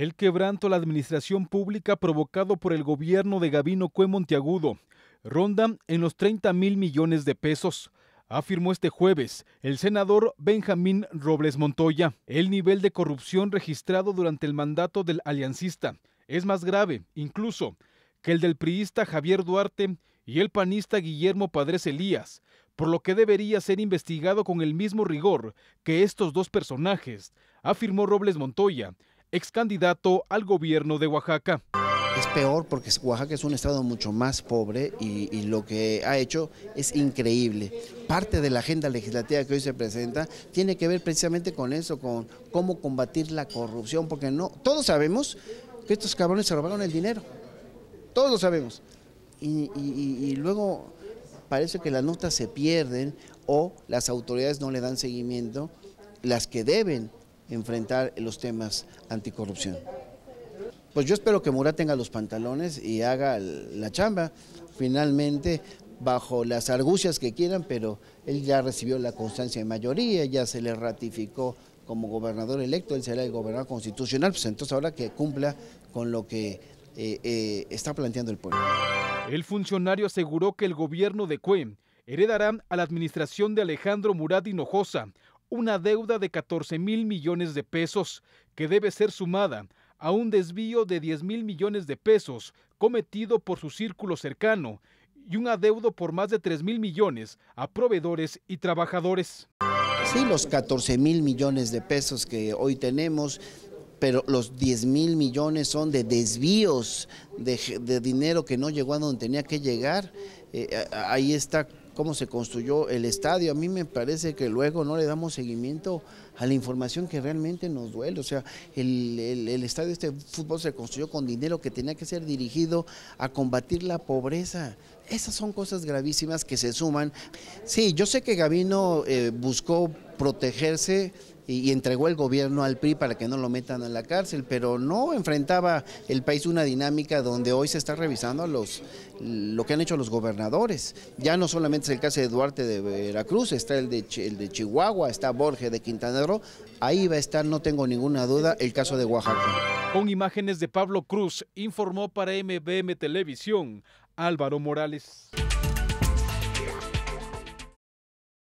El quebranto a la administración pública provocado por el gobierno de Gabino Cue Monteagudo ronda en los 30 mil millones de pesos, afirmó este jueves el senador Benjamín Robles Montoya. El nivel de corrupción registrado durante el mandato del aliancista es más grave, incluso, que el del priista Javier Duarte y el panista Guillermo Padres Elías, por lo que debería ser investigado con el mismo rigor que estos dos personajes, afirmó Robles Montoya ex candidato al gobierno de Oaxaca. Es peor porque Oaxaca es un estado mucho más pobre y, lo que ha hecho es increíble. Parte de la agenda legislativa que hoy se presenta tiene que ver precisamente con eso, con cómo combatir la corrupción, porque no todos sabemos que estos cabrones se robaron el dinero. Todos lo sabemos. y, y luego parece que las notas se pierden o las autoridades no le dan seguimiento, las que deben enfrentar los temas anticorrupción. Pues yo espero que Murat tenga los pantalones y haga la chamba, finalmente, bajo las argucias que quieran, pero él ya recibió la constancia de mayoría, ya se le ratificó como gobernador electo, él será el gobernador constitucional, pues entonces ahora que cumpla con lo que eh, eh, está planteando el pueblo. El funcionario aseguró que el gobierno de Cuen heredará a la administración de Alejandro Murat Hinojosa una deuda de 14 mil millones de pesos que debe ser sumada a un desvío de 10 mil millones de pesos cometido por su círculo cercano y un adeudo por más de 3 mil millones a proveedores y trabajadores. Sí, los 14 mil millones de pesos que hoy tenemos, pero los 10 mil millones son de desvíos de, dinero que no llegó a donde tenía que llegar. Eh, ahí está cómo se construyó el estadio. A mí me parece que luego no le damos seguimiento a la información que realmente nos duele. O sea, el, el, estadio, este fútbol se construyó con dinero que tenía que ser dirigido a combatir la pobreza. Esas son cosas gravísimas que se suman. Sí, yo sé que Gabino eh, buscó protegerse y, entregó el gobierno al PRI para que no lo metan en la cárcel, pero no enfrentaba el país una dinámica donde hoy se está revisando los, lo que han hecho los gobernadores. Ya no solamente es el caso de Duarte de Veracruz, está el de, el de Chihuahua, está Borges de Quintana Roo, ahí va a estar, no tengo ninguna duda, el caso de Oaxaca. Con imágenes de Pablo Cruz, informó para MBM Televisión Álvaro Morales.